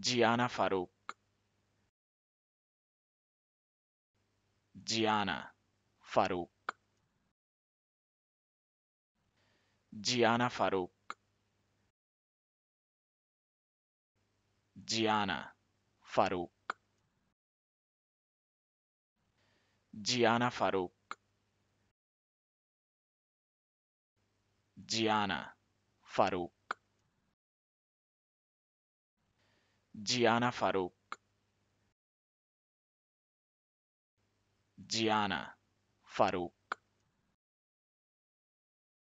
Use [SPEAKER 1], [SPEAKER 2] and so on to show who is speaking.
[SPEAKER 1] Gianna Farouk. Gianna Farouk. Gianna Farouk. Gianna Farouk. Gianna Farouk. Gianna Farooq. Gianna Farouk. Gianna Farouk.